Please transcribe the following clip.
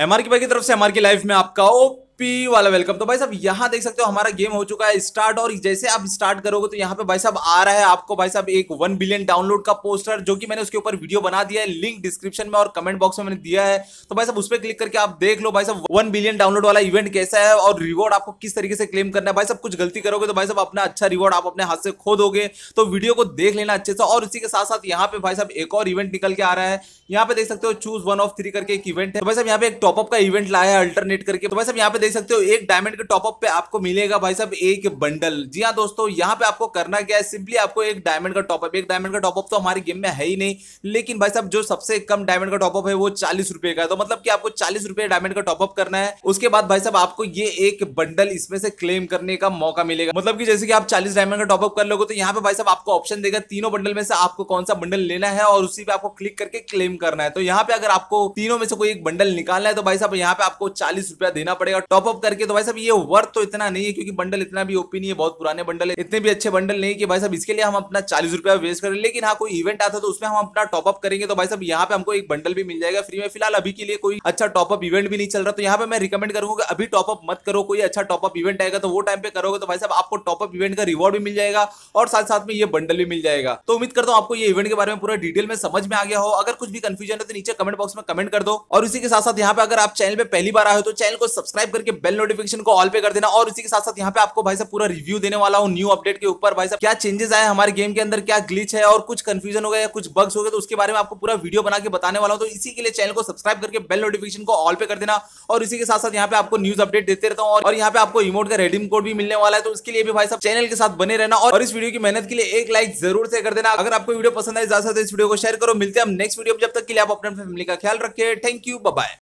MR की तरफ से एमआर की लाइफ में आपका पी वाला वेलकम तो भाई साहब यहाँ देख सकते हो हमारा गेम हो चुका है स्टार्ट और जैसे आप स्टार्ट करोगे तो यहाँ पे भाई साहब आ रहा है आपको भाई साहब एक वन बिलियन डाउनलोड का पोस्टर जो कि मैंने उसके ऊपर वीडियो बना दिया है लिंक डिस्क्रिप्शन में और कमेंट बॉक्स में मैंने दिया है तो भाई साहब उस पर क्लिक करके आप देख लो भाई साहब वन बिलियन डाउनलोड वाला इवेंट कैसा है और रिवॉर्ड आपको किस तरीके से क्लेम करना है भाई साहब कुछ गलती करोगे तो भाई साहब अपना अच्छा रिवॉर्ड आप अपने हाथ से खो दोगे तो वीडियो को देख लेना अच्छे से और इसी के साथ साथ यहाँ पे भाई साहब एक और इवेंट निकल के आ रहा है यहाँ पे देख सकते हो चूज वन ऑफ थ्री करके एक इवेंट है तो भाई साहब यहाँ पे एक टॉपअप का इवेंट लाया है अल्टरनेट करके तो भाई साहब यहाँ पे देख सकते हो एक डायमंड के टॉपअप पे आपको मिलेगा भाई साहब एक बंडल जी हाँ दोस्तों यहाँ पे आपको करना क्या है सिंपली आपको एक डायमंड का टॉपअप एक डायमंड का टॉपअप तो हमारी गेम में है ही नहीं लेकिन भाई साहब जो सबसे कम डायमंड का टॉपअप है वो चालीस रुपए का है तो मतलब कि आपको चालीस रुपए डायमंड का टॉपअप करना है उसके बाद भाई साहब आपको ये एक बंडल इसमें से क्लेम करने का मौका मिलेगा मतलब की जैसे कि आप चालीस डायमंड का टॉपअप कर लोगे तो यहाँ पे भाई साहब आपको ऑप्शन देगा तीनों बंडल में से आपको कौन सा बंडल लेना है और उसी पे आपको क्लिक करके क्लेम करना है तो यहाँ पे अगर आपको तीनों में से कोई एक बंडल निकालना है तो भाई साहब यहाँ पे आपको चालीस रुपया देना पड़ेगा अप करके तो भाई साहब ये वर्थ तो इतना नहीं है क्योंकि बंडल इतना भी ओपी नहीं है बहुत पुराने बंडल है इतने भी अच्छे बंडल नहीं कि भाई साहब इसके लिए हम अपना चालीस रुपया वेस्ट करें लेकिन हाँ कोई इवेंट आता तो उसमें हम अपना टॉपअप करेंगे तो भाई साहब यहाँ पे हमको एक बंडल भी मिल जाएगा फ्री में फिलहाल अभी के लिए कोई अच्छा टॉपअप इवेंट भी नहीं चल रहा तो यहाँ पे मैं रिकमेंड करूंगा अभी टॉपअप मत करो कोई अच्छा टॉपअप इवेंट आएगा तो वो टाइम पे करोगे तो भाई साहब आपको टॉपअप इवेंट का रिवॉर्ड भी मिल जाएगा और साथ साथ में ये बंडल भी मिल जाएगा तो उम्मीद करता हूँ आपको ये इवेंट के बारे में पूरा डिटेल में समझ में आ गया हो अगर कुछ भी कंफ्यूजन है तो नीचे कमेंट बॉक्स में कमेंट कर दो और इसी के साथ साथ यहाँ पे अगर आप चैनल पर पहली बार आए हो तो चैनल को सब्सक्राइब करके करके बेल नोटिफिकेशन को ऑल पे कर देना और उसी के साथ साथ यहाँ पे आपको भाई साहब पूरा रिव्यू देने वाला हूँ न्यू अपडेट के ऊपर भाई साहब क्या चेंजेस आए हमारे गेम के अंदर क्या ग्लिच है और कुछ कंफ्यूजन हो गया कुछ बग्स हो गए तो उसके बारे में आपको पूरा वीडियो बना के बताने वाला हूँ तो इसी के लिए चैनल को सब्सक्राइब करके बेल नोटिफिकेशन को ऑल पे कर देना और इसी के साथ साथ यहाँ पे आपको न्यूज अपडेट देते रहता हूँ और यहाँ पे आपको इमोट का रेडीम कोड भी मिलने वाला है तो उसके लिए भी भाई साहब चैनल के साथ बने रहना और इस वीडियो की मेहनत के लिए एक लाइक जरूर से कर देना अगर आपको वीडियो पसंद आए ज्यादा इस वीडियो को शेयर करो मिलते हैं हम नेक्स्ट वीडियो जब तक के लिए आप अपने फैमिली का ख्याल रखें थैंक यू बाय